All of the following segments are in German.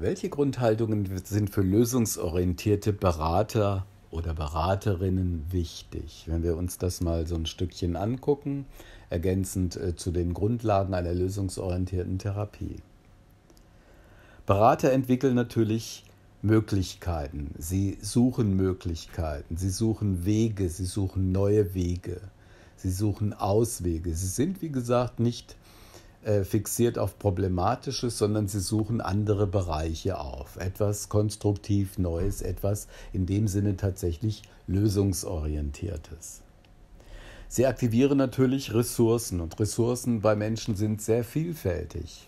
Welche Grundhaltungen sind für lösungsorientierte Berater oder Beraterinnen wichtig? Wenn wir uns das mal so ein Stückchen angucken, ergänzend äh, zu den Grundlagen einer lösungsorientierten Therapie. Berater entwickeln natürlich Möglichkeiten, sie suchen Möglichkeiten, sie suchen Wege, sie suchen neue Wege, sie suchen Auswege. Sie sind, wie gesagt, nicht äh, fixiert auf Problematisches, sondern sie suchen andere Bereiche auf. Etwas konstruktiv Neues, etwas in dem Sinne tatsächlich lösungsorientiertes. Sie aktivieren natürlich Ressourcen und Ressourcen bei Menschen sind sehr vielfältig.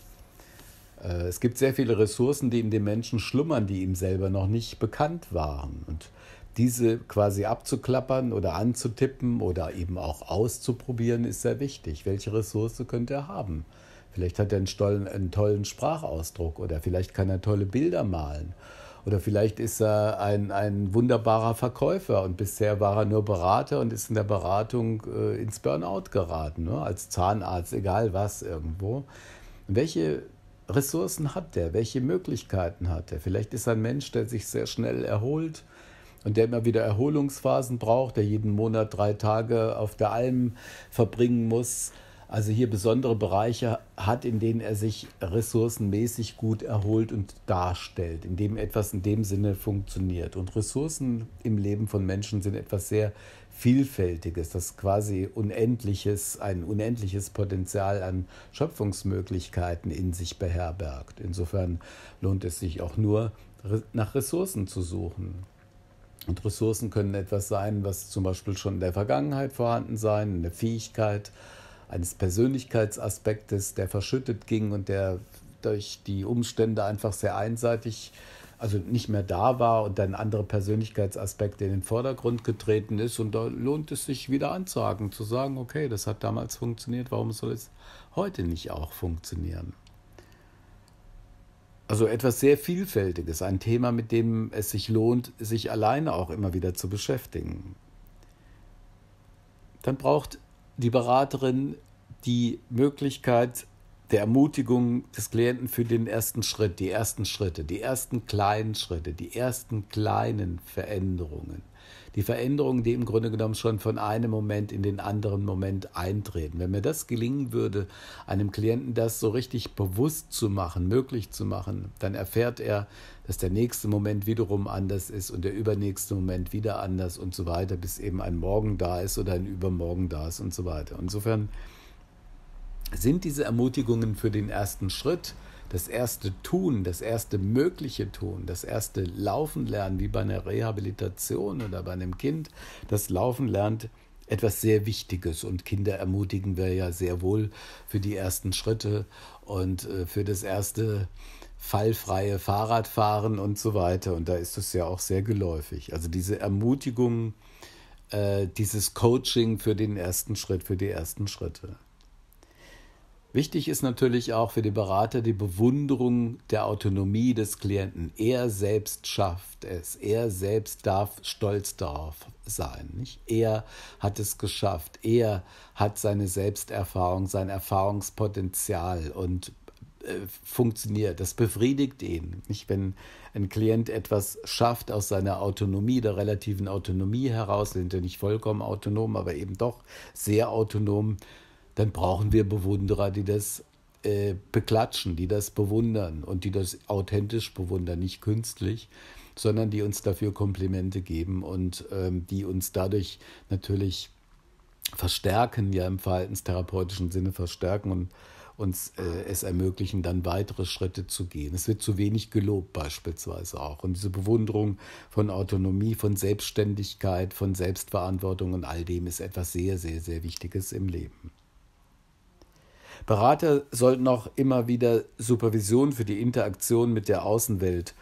Äh, es gibt sehr viele Ressourcen, die in dem Menschen schlummern, die ihm selber noch nicht bekannt waren. Und diese quasi abzuklappern oder anzutippen oder eben auch auszuprobieren, ist sehr wichtig. Welche Ressource könnte er haben? Vielleicht hat er einen, Stollen, einen tollen Sprachausdruck oder vielleicht kann er tolle Bilder malen. Oder vielleicht ist er ein, ein wunderbarer Verkäufer und bisher war er nur Berater und ist in der Beratung äh, ins Burnout geraten, ne? als Zahnarzt, egal was irgendwo. Welche Ressourcen hat er? Welche Möglichkeiten hat er? Vielleicht ist er ein Mensch, der sich sehr schnell erholt und der immer wieder Erholungsphasen braucht, der jeden Monat drei Tage auf der Alm verbringen muss also hier besondere Bereiche hat, in denen er sich ressourcenmäßig gut erholt und darstellt, in dem etwas in dem Sinne funktioniert. Und Ressourcen im Leben von Menschen sind etwas sehr Vielfältiges, das quasi unendliches, ein unendliches Potenzial an Schöpfungsmöglichkeiten in sich beherbergt. Insofern lohnt es sich auch nur, nach Ressourcen zu suchen. Und Ressourcen können etwas sein, was zum Beispiel schon in der Vergangenheit vorhanden sein, eine Fähigkeit, eines Persönlichkeitsaspektes, der verschüttet ging und der durch die Umstände einfach sehr einseitig, also nicht mehr da war und dann andere Persönlichkeitsaspekte in den Vordergrund getreten ist. Und da lohnt es sich wieder anzuhaken, zu sagen, okay, das hat damals funktioniert, warum soll es heute nicht auch funktionieren? Also etwas sehr Vielfältiges, ein Thema, mit dem es sich lohnt, sich alleine auch immer wieder zu beschäftigen. Dann braucht die Beraterin die Möglichkeit der Ermutigung des Klienten für den ersten Schritt, die ersten Schritte, die ersten kleinen Schritte, die ersten kleinen Veränderungen die Veränderungen, die im Grunde genommen schon von einem Moment in den anderen Moment eintreten. Wenn mir das gelingen würde, einem Klienten das so richtig bewusst zu machen, möglich zu machen, dann erfährt er, dass der nächste Moment wiederum anders ist und der übernächste Moment wieder anders und so weiter, bis eben ein Morgen da ist oder ein Übermorgen da ist und so weiter. Insofern sind diese Ermutigungen für den ersten Schritt das erste Tun, das erste mögliche Tun, das erste Laufen lernen, wie bei einer Rehabilitation oder bei einem Kind, das Laufen lernt, etwas sehr Wichtiges. Und Kinder ermutigen wir ja sehr wohl für die ersten Schritte und äh, für das erste fallfreie Fahrradfahren und so weiter. Und da ist es ja auch sehr geläufig. Also diese Ermutigung, äh, dieses Coaching für den ersten Schritt, für die ersten Schritte. Wichtig ist natürlich auch für die Berater die Bewunderung der Autonomie des Klienten. Er selbst schafft es. Er selbst darf stolz darauf sein. Nicht? Er hat es geschafft. Er hat seine Selbsterfahrung, sein Erfahrungspotenzial und äh, funktioniert. Das befriedigt ihn. Nicht? Wenn ein Klient etwas schafft aus seiner Autonomie, der relativen Autonomie heraus, sind er nicht vollkommen autonom, aber eben doch sehr autonom dann brauchen wir Bewunderer, die das äh, beklatschen, die das bewundern und die das authentisch bewundern, nicht künstlich, sondern die uns dafür Komplimente geben und ähm, die uns dadurch natürlich verstärken, ja im verhaltenstherapeutischen Sinne verstärken und uns äh, es ermöglichen, dann weitere Schritte zu gehen. Es wird zu wenig gelobt beispielsweise auch. Und diese Bewunderung von Autonomie, von Selbstständigkeit, von Selbstverantwortung und all dem ist etwas sehr, sehr, sehr Wichtiges im Leben. Berater sollten auch immer wieder Supervision für die Interaktion mit der Außenwelt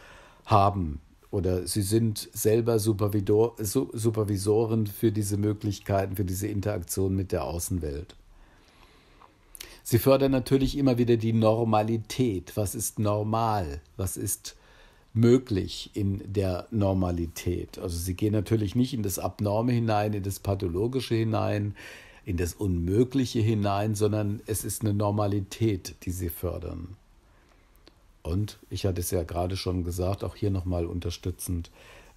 haben oder sie sind selber Supervidor, Supervisoren für diese Möglichkeiten, für diese Interaktion mit der Außenwelt. Sie fördern natürlich immer wieder die Normalität. Was ist normal? Was ist möglich in der Normalität? Also sie gehen natürlich nicht in das Abnorme hinein, in das Pathologische hinein, in das Unmögliche hinein, sondern es ist eine Normalität, die sie fördern. Und ich hatte es ja gerade schon gesagt, auch hier nochmal unterstützend,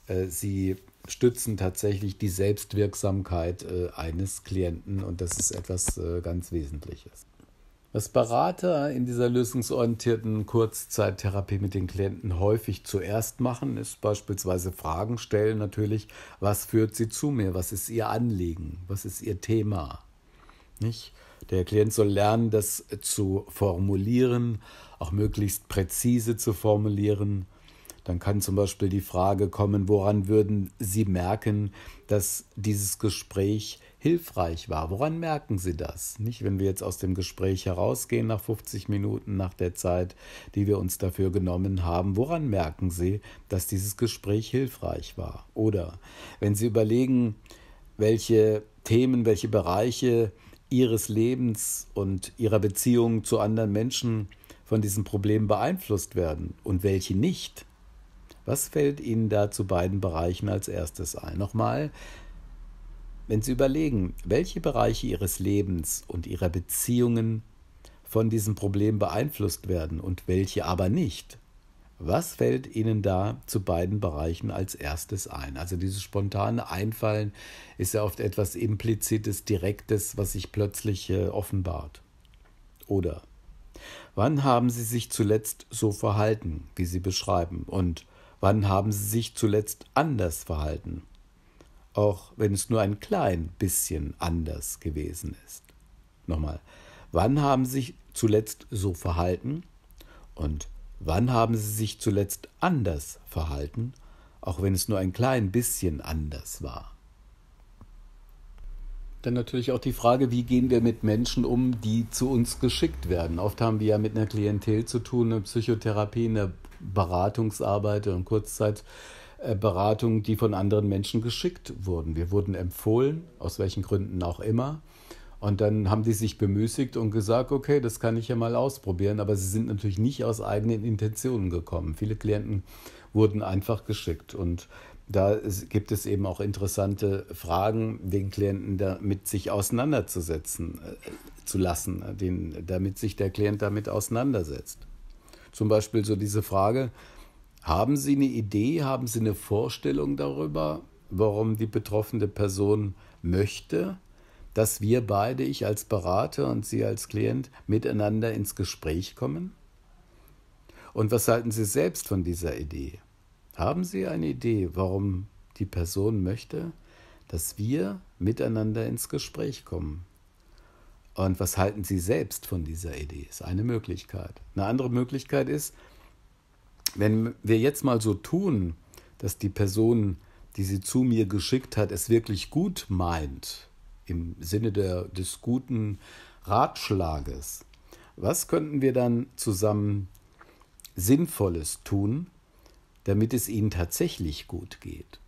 äh, sie stützen tatsächlich die Selbstwirksamkeit äh, eines Klienten und das ist etwas äh, ganz Wesentliches. Was Berater in dieser lösungsorientierten Kurzzeittherapie mit den Klienten häufig zuerst machen, ist beispielsweise Fragen stellen natürlich, was führt sie zu mir, was ist ihr Anliegen, was ist ihr Thema. Nicht? Der Klient soll lernen, das zu formulieren, auch möglichst präzise zu formulieren dann kann zum Beispiel die Frage kommen, woran würden Sie merken, dass dieses Gespräch hilfreich war? Woran merken Sie das? Nicht, wenn wir jetzt aus dem Gespräch herausgehen nach 50 Minuten, nach der Zeit, die wir uns dafür genommen haben, woran merken Sie, dass dieses Gespräch hilfreich war? Oder wenn Sie überlegen, welche Themen, welche Bereiche Ihres Lebens und Ihrer Beziehung zu anderen Menschen von diesem Problem beeinflusst werden und welche nicht, was fällt Ihnen da zu beiden Bereichen als erstes ein? Nochmal, wenn Sie überlegen, welche Bereiche Ihres Lebens und Ihrer Beziehungen von diesem Problem beeinflusst werden und welche aber nicht, was fällt Ihnen da zu beiden Bereichen als erstes ein? Also dieses spontane Einfallen ist ja oft etwas Implizites, Direktes, was sich plötzlich äh, offenbart. Oder wann haben Sie sich zuletzt so verhalten, wie Sie beschreiben? Und Wann haben sie sich zuletzt anders verhalten? Auch wenn es nur ein klein bisschen anders gewesen ist. Nochmal. Wann haben sie sich zuletzt so verhalten? Und wann haben sie sich zuletzt anders verhalten? Auch wenn es nur ein klein bisschen anders war. Dann natürlich auch die Frage, wie gehen wir mit Menschen um, die zu uns geschickt werden. Oft haben wir ja mit einer Klientel zu tun, eine Psychotherapie, eine Beratungsarbeit und Kurzzeitberatung, äh, die von anderen Menschen geschickt wurden. Wir wurden empfohlen, aus welchen Gründen auch immer. Und dann haben die sich bemüßigt und gesagt, okay, das kann ich ja mal ausprobieren, aber sie sind natürlich nicht aus eigenen Intentionen gekommen. Viele Klienten wurden einfach geschickt und da gibt es eben auch interessante Fragen, den Klienten damit sich auseinanderzusetzen äh, zu lassen, äh, den, damit sich der Klient damit auseinandersetzt. Zum Beispiel so diese Frage, haben Sie eine Idee, haben Sie eine Vorstellung darüber, warum die betroffene Person möchte, dass wir beide, ich als Berater und Sie als Klient, miteinander ins Gespräch kommen? Und was halten Sie selbst von dieser Idee? Haben Sie eine Idee, warum die Person möchte, dass wir miteinander ins Gespräch kommen? Und was halten Sie selbst von dieser Idee? Ist eine Möglichkeit. Eine andere Möglichkeit ist, wenn wir jetzt mal so tun, dass die Person, die sie zu mir geschickt hat, es wirklich gut meint, im Sinne der, des guten Ratschlages, was könnten wir dann zusammen Sinnvolles tun, damit es ihnen tatsächlich gut geht.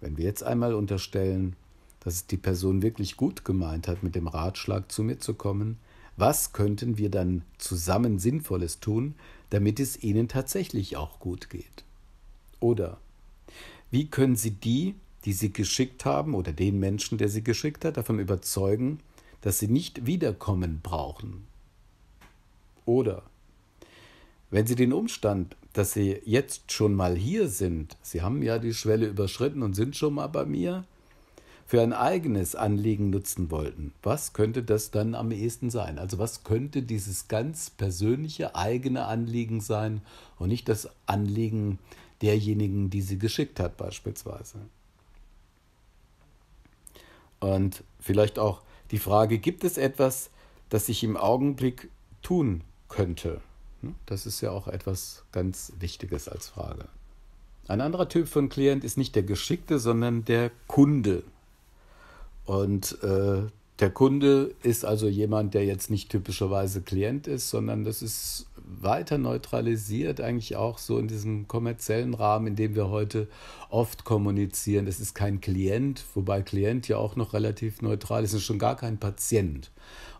Wenn wir jetzt einmal unterstellen, dass es die Person wirklich gut gemeint hat, mit dem Ratschlag zu mir zu kommen, was könnten wir dann zusammen Sinnvolles tun, damit es ihnen tatsächlich auch gut geht? Oder wie können Sie die, die Sie geschickt haben oder den Menschen, der Sie geschickt hat, davon überzeugen, dass Sie nicht wiederkommen brauchen? Oder wenn Sie den Umstand dass Sie jetzt schon mal hier sind, Sie haben ja die Schwelle überschritten und sind schon mal bei mir, für ein eigenes Anliegen nutzen wollten, was könnte das dann am ehesten sein? Also was könnte dieses ganz persönliche eigene Anliegen sein und nicht das Anliegen derjenigen, die Sie geschickt hat beispielsweise? Und vielleicht auch die Frage, gibt es etwas, das ich im Augenblick tun könnte? Hm? Das ist ja auch etwas ganz Wichtiges als Frage. Ein anderer Typ von Klient ist nicht der Geschickte, sondern der Kunde. Und äh, der Kunde ist also jemand, der jetzt nicht typischerweise Klient ist, sondern das ist weiter neutralisiert, eigentlich auch so in diesem kommerziellen Rahmen, in dem wir heute oft kommunizieren. Es ist kein Klient, wobei Klient ja auch noch relativ neutral ist, es ist schon gar kein Patient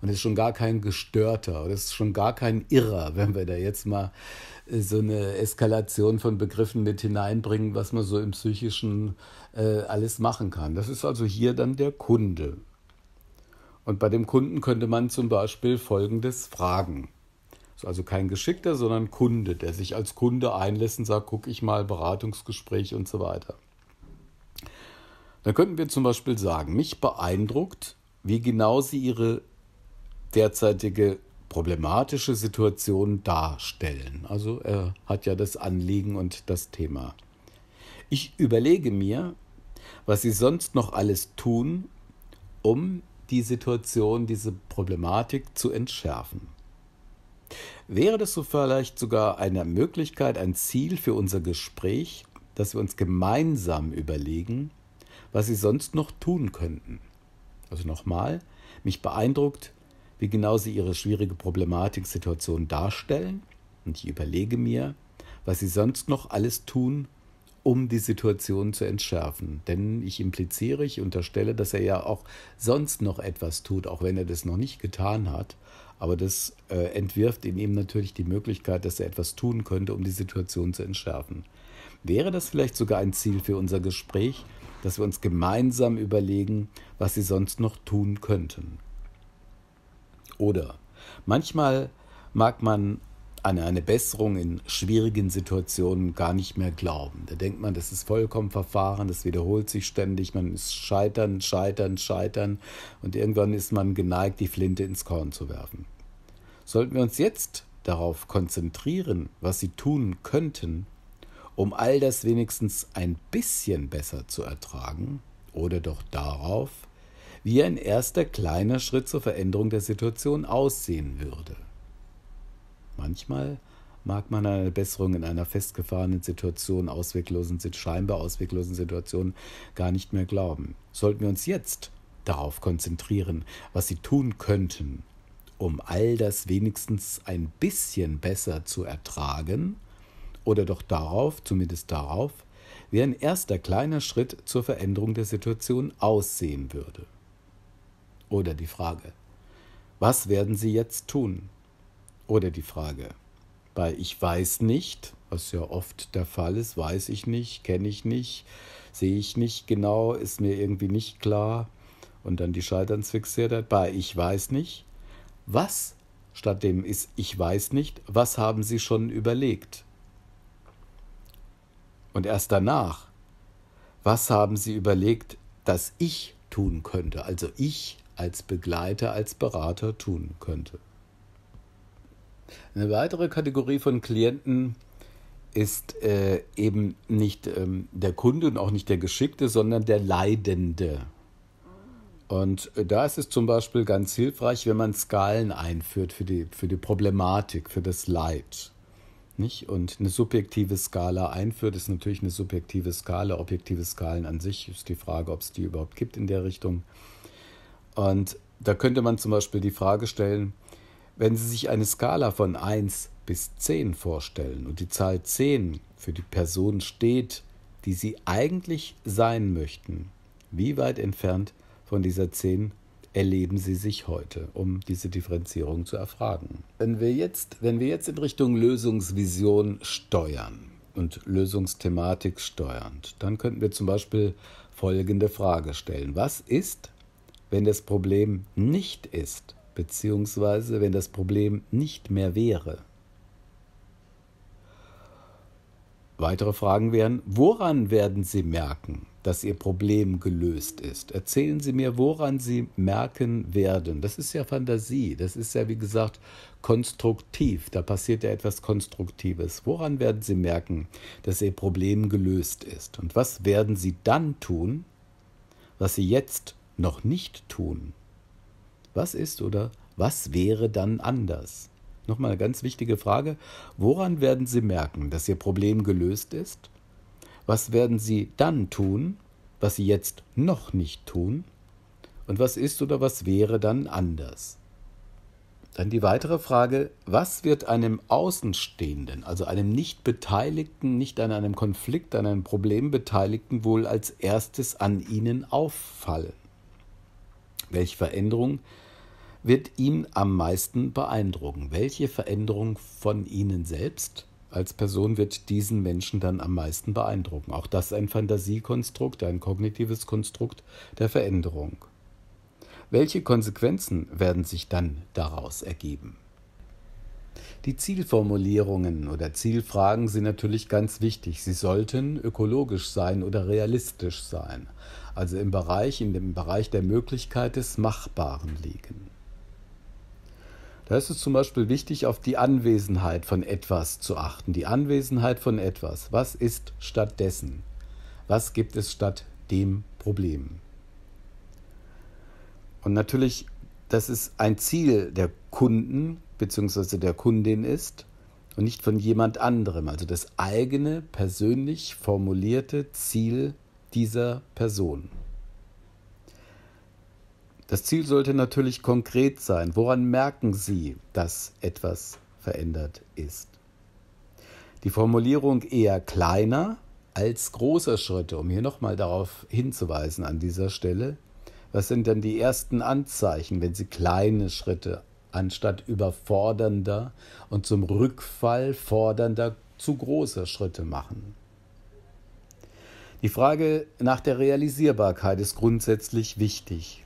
und es ist schon gar kein Gestörter und es ist schon gar kein Irrer, wenn wir da jetzt mal äh, so eine Eskalation von Begriffen mit hineinbringen, was man so im psychischen äh, alles machen kann. Das ist also hier dann der Kunde. Und bei dem Kunden könnte man zum Beispiel Folgendes fragen. also kein Geschickter, sondern Kunde, der sich als Kunde einlässt und sagt, guck ich mal, Beratungsgespräch und so weiter. Dann könnten wir zum Beispiel sagen, mich beeindruckt, wie genau Sie Ihre derzeitige problematische Situation darstellen. Also er hat ja das Anliegen und das Thema. Ich überlege mir, was Sie sonst noch alles tun, um die Situation, diese Problematik zu entschärfen. Wäre das so vielleicht sogar eine Möglichkeit, ein Ziel für unser Gespräch, dass wir uns gemeinsam überlegen, was sie sonst noch tun könnten? Also nochmal, mich beeindruckt, wie genau sie ihre schwierige Problematiksituation darstellen und ich überlege mir, was sie sonst noch alles tun um die Situation zu entschärfen. Denn ich impliziere, ich unterstelle, dass er ja auch sonst noch etwas tut, auch wenn er das noch nicht getan hat. Aber das äh, entwirft in ihm natürlich die Möglichkeit, dass er etwas tun könnte, um die Situation zu entschärfen. Wäre das vielleicht sogar ein Ziel für unser Gespräch, dass wir uns gemeinsam überlegen, was sie sonst noch tun könnten? Oder manchmal mag man an eine Besserung in schwierigen Situationen gar nicht mehr glauben. Da denkt man, das ist vollkommen verfahren, das wiederholt sich ständig, man ist scheitern, scheitern, scheitern und irgendwann ist man geneigt, die Flinte ins Korn zu werfen. Sollten wir uns jetzt darauf konzentrieren, was sie tun könnten, um all das wenigstens ein bisschen besser zu ertragen, oder doch darauf, wie ein erster kleiner Schritt zur Veränderung der Situation aussehen würde. Manchmal mag man eine Besserung in einer festgefahrenen Situation, ausweglosen, scheinbar ausweglosen Situation gar nicht mehr glauben. Sollten wir uns jetzt darauf konzentrieren, was sie tun könnten, um all das wenigstens ein bisschen besser zu ertragen, oder doch darauf, zumindest darauf, wie ein erster kleiner Schritt zur Veränderung der Situation aussehen würde. Oder die Frage, was werden Sie jetzt tun? Oder die Frage, bei ich weiß nicht, was ja oft der Fall ist, weiß ich nicht, kenne ich nicht, sehe ich nicht genau, ist mir irgendwie nicht klar. Und dann die Scheiternsfixiertheit bei ich weiß nicht. Was statt dem ist ich weiß nicht, was haben Sie schon überlegt? Und erst danach, was haben Sie überlegt, dass ich tun könnte, also ich als Begleiter, als Berater tun könnte? Eine weitere Kategorie von Klienten ist äh, eben nicht ähm, der Kunde und auch nicht der Geschickte, sondern der Leidende. Und äh, da ist es zum Beispiel ganz hilfreich, wenn man Skalen einführt für die, für die Problematik, für das Leid. Nicht? Und eine subjektive Skala einführt, ist natürlich eine subjektive Skala. Objektive Skalen an sich ist die Frage, ob es die überhaupt gibt in der Richtung. Und da könnte man zum Beispiel die Frage stellen, wenn Sie sich eine Skala von 1 bis 10 vorstellen und die Zahl 10 für die Person steht, die Sie eigentlich sein möchten, wie weit entfernt von dieser 10 erleben Sie sich heute, um diese Differenzierung zu erfragen? Wenn wir jetzt, wenn wir jetzt in Richtung Lösungsvision steuern und Lösungsthematik steuern, dann könnten wir zum Beispiel folgende Frage stellen. Was ist, wenn das Problem nicht ist, beziehungsweise wenn das Problem nicht mehr wäre. Weitere Fragen wären, woran werden Sie merken, dass Ihr Problem gelöst ist? Erzählen Sie mir, woran Sie merken werden. Das ist ja Fantasie, das ist ja, wie gesagt, konstruktiv, da passiert ja etwas Konstruktives. Woran werden Sie merken, dass Ihr Problem gelöst ist? Und was werden Sie dann tun, was Sie jetzt noch nicht tun? Was ist oder was wäre dann anders? Nochmal eine ganz wichtige Frage. Woran werden Sie merken, dass Ihr Problem gelöst ist? Was werden Sie dann tun, was Sie jetzt noch nicht tun? Und was ist oder was wäre dann anders? Dann die weitere Frage, was wird einem Außenstehenden, also einem nicht Beteiligten, nicht an einem Konflikt, an einem Problem Beteiligten wohl als erstes an Ihnen auffallen? Welche Veränderung wird ihn am meisten beeindrucken? Welche Veränderung von Ihnen selbst als Person wird diesen Menschen dann am meisten beeindrucken? Auch das ein Fantasiekonstrukt, ein kognitives Konstrukt der Veränderung. Welche Konsequenzen werden sich dann daraus ergeben? Die Zielformulierungen oder Zielfragen sind natürlich ganz wichtig. Sie sollten ökologisch sein oder realistisch sein, also im Bereich, in dem Bereich der Möglichkeit des Machbaren liegen. Da ist es zum Beispiel wichtig, auf die Anwesenheit von etwas zu achten. Die Anwesenheit von etwas. Was ist stattdessen? Was gibt es statt dem Problem? Und natürlich, dass es ein Ziel der Kunden bzw. der Kundin ist und nicht von jemand anderem. Also das eigene, persönlich formulierte Ziel dieser Person. Das Ziel sollte natürlich konkret sein. Woran merken Sie, dass etwas verändert ist? Die Formulierung eher kleiner als großer Schritte, um hier nochmal darauf hinzuweisen an dieser Stelle. Was sind denn die ersten Anzeichen, wenn Sie kleine Schritte anstatt überfordernder und zum Rückfall fordernder zu großer Schritte machen? Die Frage nach der Realisierbarkeit ist grundsätzlich wichtig.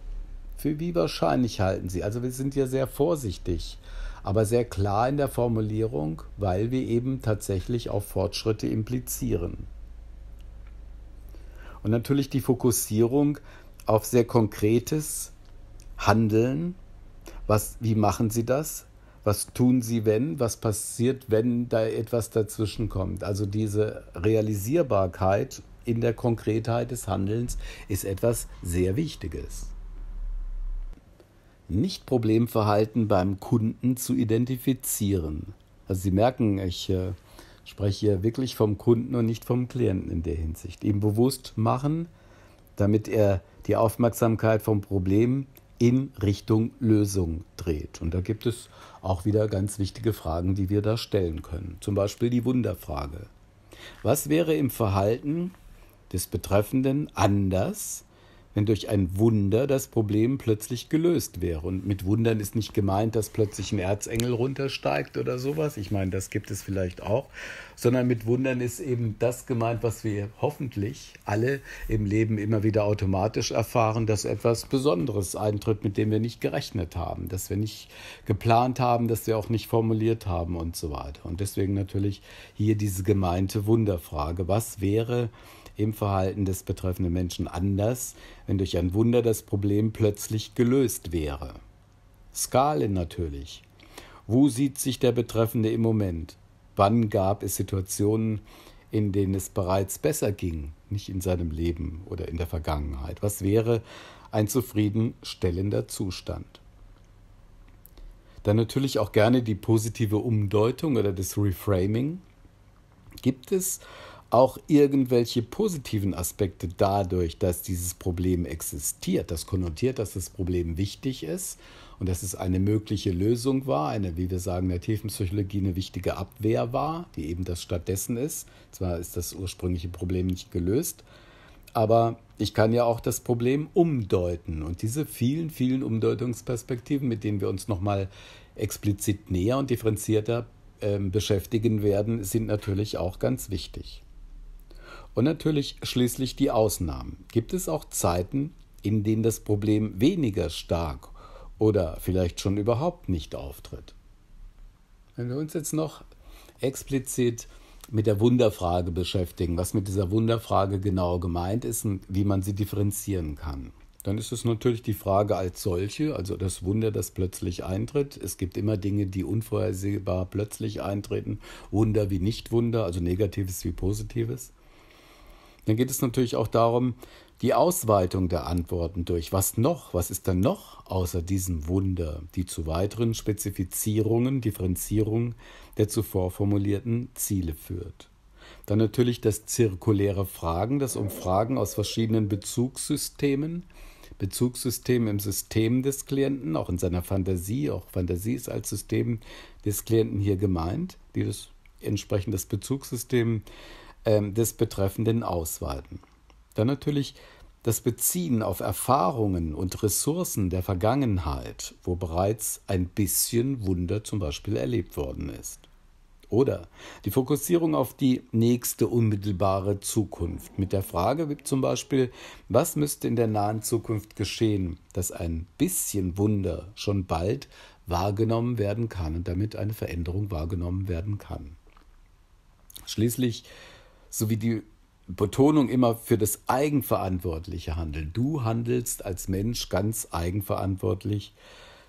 Für wie wahrscheinlich halten Sie? Also wir sind ja sehr vorsichtig, aber sehr klar in der Formulierung, weil wir eben tatsächlich auch Fortschritte implizieren. Und natürlich die Fokussierung auf sehr konkretes Handeln. Was, wie machen Sie das? was tun sie, wenn, was passiert, wenn da etwas dazwischen kommt. Also diese Realisierbarkeit in der Konkretheit des Handelns ist etwas sehr Wichtiges. Nicht-Problemverhalten beim Kunden zu identifizieren. Also Sie merken, ich äh, spreche hier wirklich vom Kunden und nicht vom Klienten in der Hinsicht. Ihm bewusst machen, damit er die Aufmerksamkeit vom Problem in Richtung Lösung dreht. Und da gibt es auch wieder ganz wichtige Fragen, die wir da stellen können. Zum Beispiel die Wunderfrage. Was wäre im Verhalten des Betreffenden anders, wenn durch ein Wunder das Problem plötzlich gelöst wäre. Und mit Wundern ist nicht gemeint, dass plötzlich ein Erzengel runtersteigt oder sowas. Ich meine, das gibt es vielleicht auch. Sondern mit Wundern ist eben das gemeint, was wir hoffentlich alle im Leben immer wieder automatisch erfahren, dass etwas Besonderes eintritt, mit dem wir nicht gerechnet haben, dass wir nicht geplant haben, dass wir auch nicht formuliert haben und so weiter. Und deswegen natürlich hier diese gemeinte Wunderfrage. Was wäre, im Verhalten des betreffenden Menschen anders, wenn durch ein Wunder das Problem plötzlich gelöst wäre. Skalen natürlich. Wo sieht sich der Betreffende im Moment? Wann gab es Situationen, in denen es bereits besser ging, nicht in seinem Leben oder in der Vergangenheit? Was wäre ein zufriedenstellender Zustand? Dann natürlich auch gerne die positive Umdeutung oder das Reframing. Gibt es auch irgendwelche positiven Aspekte dadurch, dass dieses Problem existiert. Das konnotiert, dass das Problem wichtig ist und dass es eine mögliche Lösung war, eine, wie wir sagen, in der Tiefenpsychologie eine wichtige Abwehr war, die eben das stattdessen ist. Zwar ist das ursprüngliche Problem nicht gelöst, aber ich kann ja auch das Problem umdeuten. Und diese vielen, vielen Umdeutungsperspektiven, mit denen wir uns nochmal explizit näher und differenzierter ähm, beschäftigen werden, sind natürlich auch ganz wichtig. Und natürlich schließlich die Ausnahmen. Gibt es auch Zeiten, in denen das Problem weniger stark oder vielleicht schon überhaupt nicht auftritt? Wenn wir uns jetzt noch explizit mit der Wunderfrage beschäftigen, was mit dieser Wunderfrage genau gemeint ist und wie man sie differenzieren kann. Dann ist es natürlich die Frage als solche, also das Wunder, das plötzlich eintritt. Es gibt immer Dinge, die unvorhersehbar plötzlich eintreten, Wunder wie Nichtwunder, also negatives wie positives. Dann geht es natürlich auch darum, die Ausweitung der Antworten durch. Was noch? Was ist dann noch außer diesem Wunder, die zu weiteren Spezifizierungen, Differenzierung der zuvor formulierten Ziele führt? Dann natürlich das zirkuläre Fragen, das um Fragen aus verschiedenen Bezugssystemen, Bezugssystem im System des Klienten, auch in seiner Fantasie, auch Fantasie ist als System des Klienten hier gemeint, die das entsprechend das Bezugssystem ähm, des Betreffenden ausweiten. Dann natürlich das Beziehen auf Erfahrungen und Ressourcen der Vergangenheit, wo bereits ein bisschen Wunder zum Beispiel erlebt worden ist. Oder die Fokussierung auf die nächste unmittelbare Zukunft mit der Frage wie zum Beispiel, was müsste in der nahen Zukunft geschehen, dass ein bisschen Wunder schon bald wahrgenommen werden kann und damit eine Veränderung wahrgenommen werden kann. Schließlich sowie die Betonung immer für das eigenverantwortliche Handeln. Du handelst als Mensch ganz eigenverantwortlich,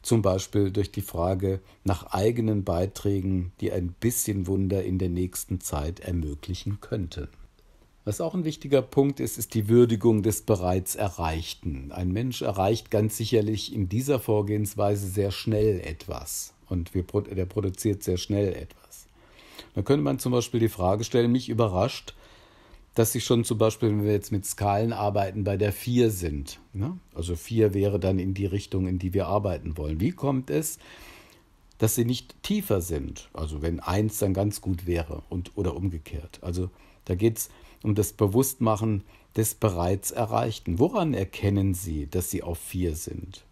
zum Beispiel durch die Frage nach eigenen Beiträgen, die ein bisschen Wunder in der nächsten Zeit ermöglichen könnten. Was auch ein wichtiger Punkt ist, ist die Würdigung des bereits Erreichten. Ein Mensch erreicht ganz sicherlich in dieser Vorgehensweise sehr schnell etwas und wir, der produziert sehr schnell etwas. Da könnte man zum Beispiel die Frage stellen, mich überrascht, dass sie schon zum Beispiel, wenn wir jetzt mit Skalen arbeiten, bei der 4 sind. Ne? Also 4 wäre dann in die Richtung, in die wir arbeiten wollen. Wie kommt es, dass sie nicht tiefer sind? Also wenn 1 dann ganz gut wäre und, oder umgekehrt. Also da geht es um das Bewusstmachen des bereits Erreichten. Woran erkennen Sie, dass Sie auf 4 sind?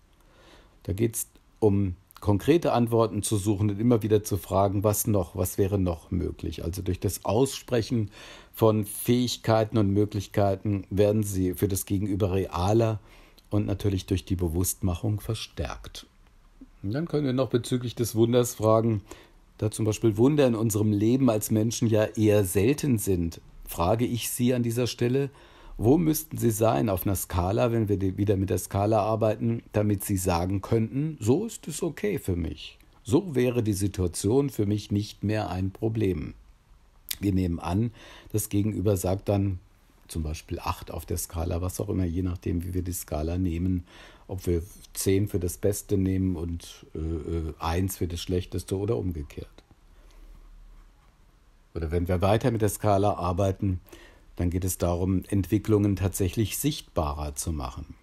Da geht es um konkrete Antworten zu suchen und immer wieder zu fragen, was noch, was wäre noch möglich. Also durch das Aussprechen von Fähigkeiten und Möglichkeiten werden sie für das Gegenüber realer und natürlich durch die Bewusstmachung verstärkt. Und dann können wir noch bezüglich des Wunders fragen, da zum Beispiel Wunder in unserem Leben als Menschen ja eher selten sind, frage ich Sie an dieser Stelle, wo müssten sie sein auf einer Skala, wenn wir wieder mit der Skala arbeiten, damit sie sagen könnten, so ist es okay für mich. So wäre die Situation für mich nicht mehr ein Problem. Wir nehmen an, das Gegenüber sagt dann zum Beispiel 8 auf der Skala, was auch immer, je nachdem, wie wir die Skala nehmen, ob wir 10 für das Beste nehmen und äh, 1 äh, für das Schlechteste oder umgekehrt. Oder wenn wir weiter mit der Skala arbeiten, dann geht es darum, Entwicklungen tatsächlich sichtbarer zu machen.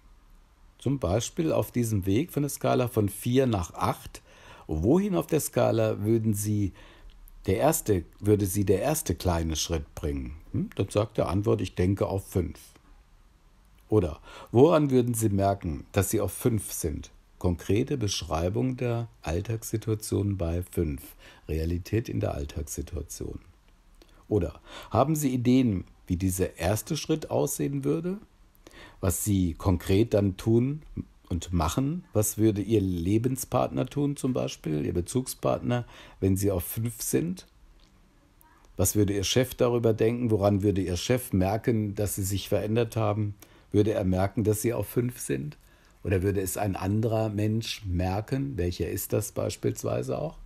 Zum Beispiel auf diesem Weg von der Skala von 4 nach 8. Wohin auf der Skala würden Sie der erste, würde Sie der erste kleine Schritt bringen? Hm? Dann sagt der Antwort, ich denke auf 5. Oder woran würden Sie merken, dass Sie auf 5 sind? Konkrete Beschreibung der Alltagssituation bei 5. Realität in der Alltagssituation. Oder haben Sie Ideen, wie dieser erste Schritt aussehen würde, was Sie konkret dann tun und machen. Was würde Ihr Lebenspartner tun zum Beispiel, Ihr Bezugspartner, wenn Sie auf fünf sind? Was würde Ihr Chef darüber denken? Woran würde Ihr Chef merken, dass Sie sich verändert haben? Würde er merken, dass Sie auf fünf sind? Oder würde es ein anderer Mensch merken? Welcher ist das beispielsweise auch?